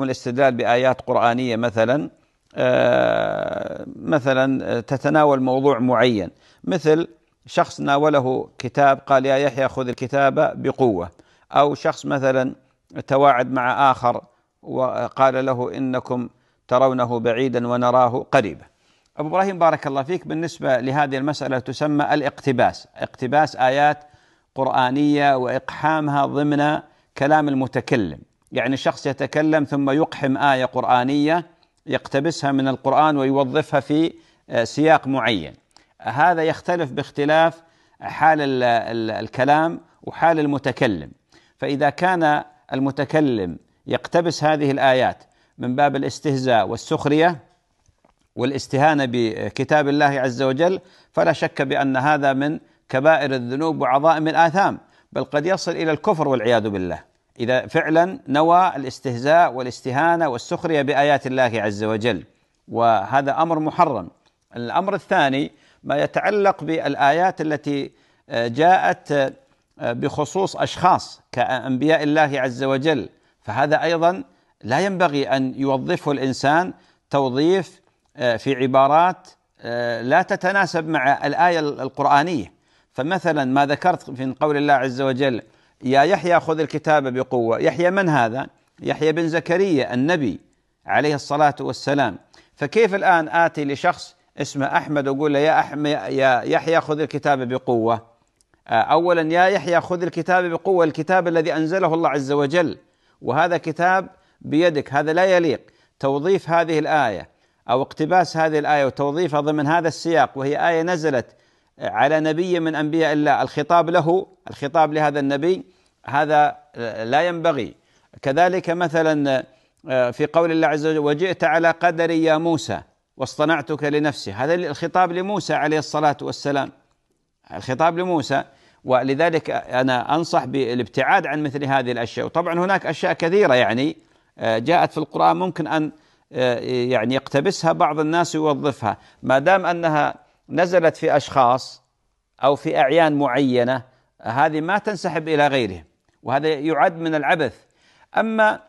والاستدلال بآيات قرآنية مثلا آه، مثلا آه، تتناول موضوع معين مثل شخص ناوله كتاب قال يا يحيى خذ الكتاب بقوة أو شخص مثلا تواعد مع آخر وقال له إنكم ترونه بعيدا ونراه قريبا أبو إبراهيم بارك الله فيك بالنسبة لهذه المسألة تسمى الاقتباس اقتباس آيات قرآنية وإقحامها ضمن كلام المتكلم يعني شخص يتكلم ثم يقحم آية قرآنية يقتبسها من القرآن ويوظفها في آه، سياق معين هذا يختلف باختلاف حال الكلام وحال المتكلم فإذا كان المتكلم يقتبس هذه الآيات من باب الاستهزاء والسخرية والاستهانة بكتاب الله عز وجل فلا شك بأن هذا من كبائر الذنوب وعظائم الآثام بل قد يصل إلى الكفر والعياذ بالله إذا فعلا نوى الاستهزاء والاستهانة والسخرية بآيات الله عز وجل وهذا أمر محرم الأمر الثاني ما يتعلق بالآيات التي آه، جاءت آه، بخصوص أشخاص كأنبياء الله عز وجل فهذا أيضا لا ينبغي أن يوظفه الإنسان توظيف آه، في عبارات لا تتناسب مع الآية القرآنية فمثلا ما ذكرت من قول الله عز وجل يا يحيى خذ الكتاب بقوة يحيى من هذا يحيى بن زكريا النبي عليه الصلاة والسلام فكيف الآن آتي لشخص اسمه أحمد وأقول له يا, أحمد يا يحيى خذ الكتاب بقوة آه، أولا يا يحيى خذ الكتاب بقوة الكتاب الذي أنزله الله عز وجل وهذا كتاب بيدك هذا لا يليق توظيف هذه الآية أو اقتباس هذه الآية وتوظيفها ضمن هذا السياق وهي آية نزلت على نبي من انبياء الله الخطاب له الخطاب لهذا النبي هذا لا ينبغي كذلك مثلا آه، في قول الله عز وجل وجئت على قدري يا موسى واصطنعتك لنفسي هذا الخطاب لموسى عليه الصلاه والسلام الخطاب لموسى ولذلك انا انصح بالابتعاد عن مثل هذه الاشياء وطبعا هناك اشياء كثيره يعني آه، جاءت في القران ممكن ان آه، يعني يقتبسها بعض الناس ويوظفها ما دام انها نزلت في أشخاص أو في أعيان معينة هذه ما تنسحب إلى غيرهم وهذا يعد من العبث أما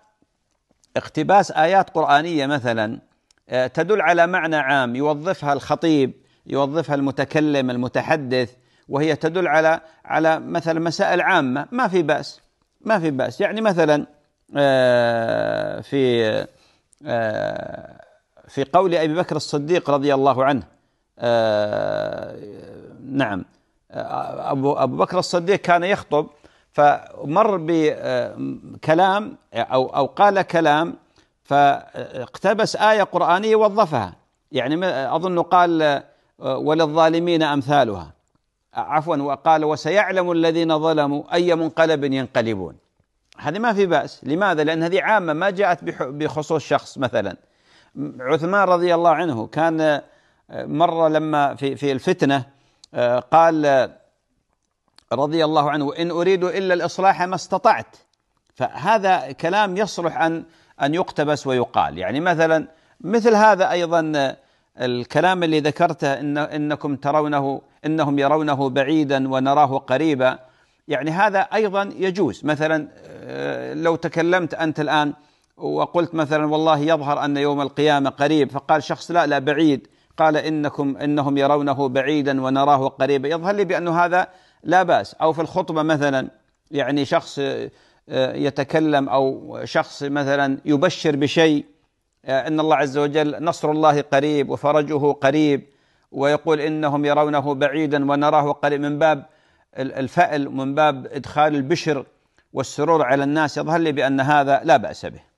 اقتباس آيات قرآنية مثلا آه، تدل على معنى عام يوظفها الخطيب يوظفها المتكلم المتحدث وهي تدل على على مثلا مسائل عامة ما في بأس ما في بأس يعني مثلا آه، في آه، في قول أبي بكر الصديق رضي الله عنه آه، نعم آه، أبو, أبو بكر الصديق كان يخطب فمر بكلام آه، أو, أو قال كلام فاقتبس آية قرآنية وظفها يعني أظن قال وللظالمين أمثالها عفوا وقال وسيعلم الذين ظلموا أي منقلب ينقلبون هذه ما في بأس لماذا؟ لأن هذه عامة ما جاءت بخصوص شخص مثلا عثمان رضي الله عنه كان مرة لما في في الفتنة آه، قال آه، رضي الله عنه إن أريد إلا الإصلاح ما استطعت فهذا كلام يصلح أن أن يقتبس ويقال يعني مثلا مثل هذا أيضا آه، الكلام اللي ذكرته إن إنكم ترونه إنهم يرونه بعيدا ونراه قريبا يعني هذا أيضا يجوز مثلا لو تكلمت أنت الآن وقلت مثلا والله يظهر أن يوم القيامة قريب فقال شخص لا لا بعيد قال إنكم إنهم يرونه بعيدا ونراه قريبا يظهر لي بأن هذا لا بأس أو في الخطبة مثلا يعني شخص آه، يتكلم أو شخص مثلا يبشر بشيء آه، إن الله عز وجل نصر الله قريب وفرجه قريب ويقول إنهم يرونه بعيدا ونراه قريب من باب الفأل من باب إدخال البشر والسرور على الناس يظهر لي بأن هذا لا بأس به